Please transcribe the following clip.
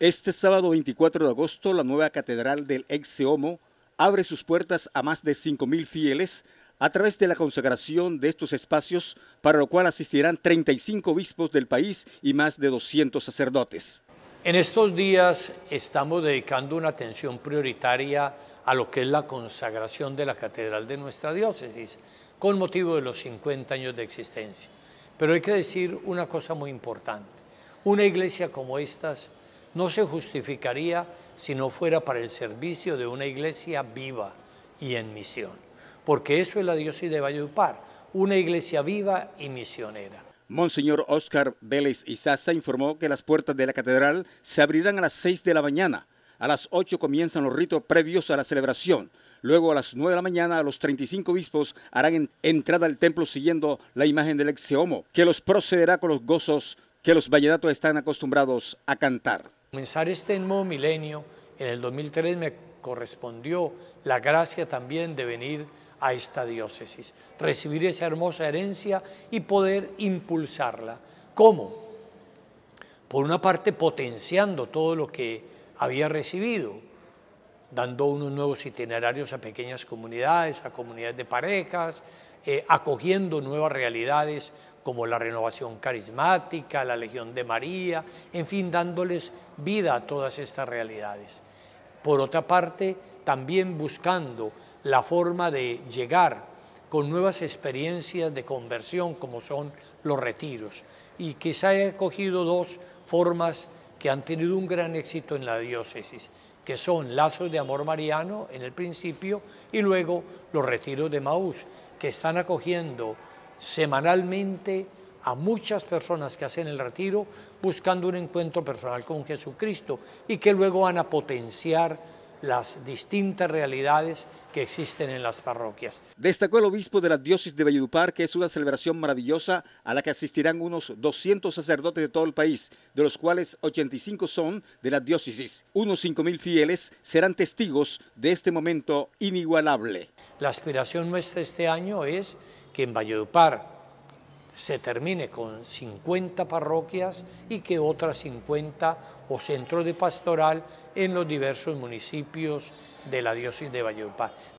Este sábado 24 de agosto, la nueva catedral del Exeomo abre sus puertas a más de 5.000 fieles a través de la consagración de estos espacios, para lo cual asistirán 35 obispos del país y más de 200 sacerdotes. En estos días estamos dedicando una atención prioritaria a lo que es la consagración de la catedral de nuestra diócesis, con motivo de los 50 años de existencia. Pero hay que decir una cosa muy importante. Una iglesia como estas no se justificaría si no fuera para el servicio de una iglesia viva y en misión. Porque eso es la diócesis de Valledupar, una iglesia viva y misionera. Monseñor Oscar Vélez Izaza informó que las puertas de la catedral se abrirán a las 6 de la mañana. A las 8 comienzan los ritos previos a la celebración. Luego a las 9 de la mañana los 35 obispos harán entrada al templo siguiendo la imagen del ex que los procederá con los gozos que los vallenatos están acostumbrados a cantar. Comenzar este nuevo milenio, en el 2003 me correspondió la gracia también de venir a esta diócesis, recibir esa hermosa herencia y poder impulsarla. ¿Cómo? Por una parte potenciando todo lo que había recibido, dando unos nuevos itinerarios a pequeñas comunidades, a comunidades de parejas, eh, acogiendo nuevas realidades como la renovación carismática, la Legión de María, en fin, dándoles vida a todas estas realidades. Por otra parte, también buscando la forma de llegar con nuevas experiencias de conversión como son los retiros. Y se he cogido dos formas que han tenido un gran éxito en la diócesis, que son Lazos de Amor Mariano en el principio y luego los retiros de Maús, que están acogiendo semanalmente a muchas personas que hacen el retiro buscando un encuentro personal con Jesucristo y que luego van a potenciar las distintas realidades que existen en las parroquias. Destacó el obispo de la diócesis de Valledupar que es una celebración maravillosa a la que asistirán unos 200 sacerdotes de todo el país, de los cuales 85 son de la diócesis. Unos 5.000 fieles serán testigos de este momento inigualable. La aspiración nuestra este año es que en Valledupar, se termine con 50 parroquias y que otras 50 o centros de pastoral en los diversos municipios de la diócesis de Valladolid.